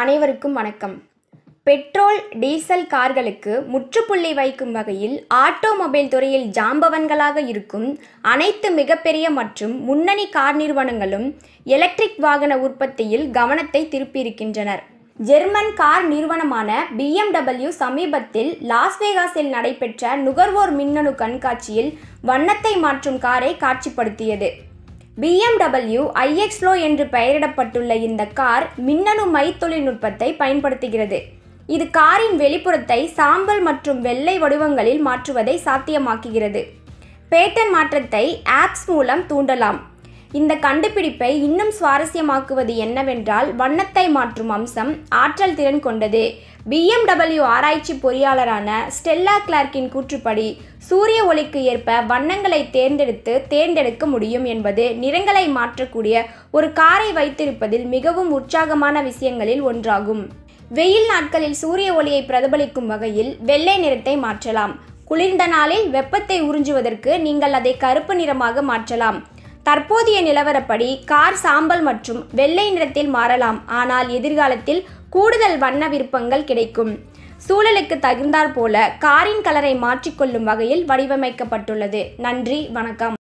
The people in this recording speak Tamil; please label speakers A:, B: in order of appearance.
A: அனைவருக்கும் வணக்கம் பெட்ரோல் டீசல் கார்களுக்கு முற்றுப்புள்ளி வைக்கும் வகையில் ஆட்டோமொபைல் துறையில் ஜாம்பவன்களாக இருக்கும் அனைத்து மிகப்பெரிய மற்றும் முன்னணி கார் நிறுவனங்களும் எலக்ட்ரிக் வாகன உற்பத்தியில் கவனத்தை திருப்பியிருக்கின்றனர் ஜெர்மன் கார் நிறுவனமான பிஎம்டபிள்யூ சமீபத்தில் லாஸ்வேகாஸில் நடைபெற்ற நுகர்வோர் மின்னணு கண்காட்சியில் வண்ணத்தை மாற்றும் காரை காட்சிப்படுத்தியது பிஎம்டபிள்யூ ஐஎக்ஸ்லோ என்று பெயரிடப்பட்டுள்ள இந்த கார் மின்னணு மை தொழில்நுட்பத்தை பயன்படுத்துகிறது இது காரின் வெளிப்புறத்தை சாம்பல் மற்றும் வெள்ளை வடிவங்களில் மாற்றுவதை சாத்தியமாக்குகிறது பேட்டன் மாற்றத்தை ஆப்ஸ் மூலம் தூண்டலாம் இந்த கண்டுபிடிப்பை இன்னும் சுவாரஸ்யமாக்குவது என்னவென்றால் வண்ணத்தை மாற்றும் அம்சம் ஆற்றல் திறன் கொண்டது பிஎம்டபிள்யூ ஆராய்ச்சி பொறியாளரான ஸ்டெல்லா கிளார்க்கின் கூற்றுப்படி சூரிய ஒளிக்கு ஏற்ப வண்ணங்களை தேர்ந்தெடுத்து தேர்ந்தெடுக்க முடியும் என்பது நிறங்களை மாற்றக்கூடிய ஒரு காரை வைத்திருப்பதில் மிகவும் உற்சாகமான விஷயங்களில் ஒன்றாகும் வெயில் நாட்களில் சூரிய ஒளியை பிரதிபலிக்கும் வகையில் வெள்ளை நிறத்தை மாற்றலாம் குளிர்ந்த நாளில் வெப்பத்தை உறிஞ்சுவதற்கு நீங்கள் அதை கருப்பு நிறமாக மாற்றலாம் தற்போதைய நிலவரப்படி கார் சாம்பல் மற்றும் வெள்ளை நிறத்தில் மாறலாம் ஆனால் எதிர்காலத்தில் கூடுதல் வண்ண விருப்பங்கள் கிடைக்கும் சூழலுக்கு தகுந்தாற்போல காரின் கலரை மாற்றிக்கொள்ளும் வகையில் வடிவமைக்கப்பட்டுள்ளது நன்றி வணக்கம்